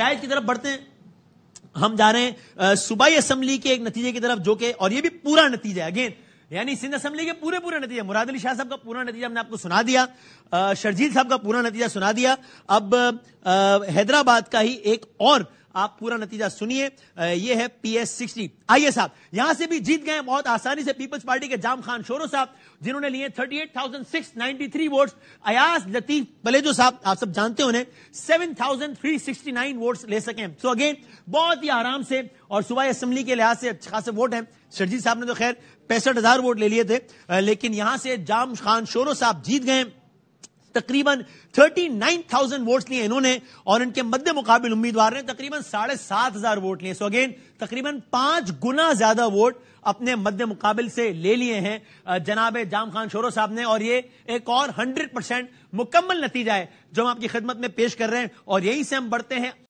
नतज की तरफ बढ़ते हैं हम जा रहे हैं सूबाई असम्बली के एक नतीजे की तरफ जो के और ये भी पूरा नतीजा अगेन यानी सिंध असम्बली के पूरे पूरे नतीजे मुराद अली शाह साहब का पूरा नतीजा हमने आपको सुना दिया शर्जील साहब का पूरा नतीजा सुना दिया अब हैदराबाद का ही एक और आप पूरा नतीजा सुनिए ये है पी एस सिक्सटी आइए साहब यहां से भी जीत गए बहुत आसानी से पीपल्स पार्टी के जाम खान शोरो साहब जिन्होंने लिए thirty eight thousand six ninety three vote Ayaz Latif Balejo साहब आप सब जानते होने seven thousand three sixty nine vote ले सके सो अगेन बहुत ही आराम से और सुबह असेंबली के लिहाज से अच्छे खासे वोट हैं शर्जीत साहब ने तो खैर पैंसठ हजार वोट ले लिए थे लेकिन यहां से जाम खान शोरो साहब जीत गए तकरीबन 39,000 वोट्स लिए इन्होंने और इनके मध्य मुकाबले उम्मीदवार ने तकरीबन साढ़े सात हजार वोट लिए सो अगेन तकरीबन पांच गुना ज्यादा वोट अपने मध्य मुकाबले से ले लिए हैं जनाब जाम खान शोरो साहब ने और ये एक और 100 परसेंट मुकम्मल नतीजा है जो हम आपकी खिदमत में पेश कर रहे हैं और यहीं से हम बढ़ते हैं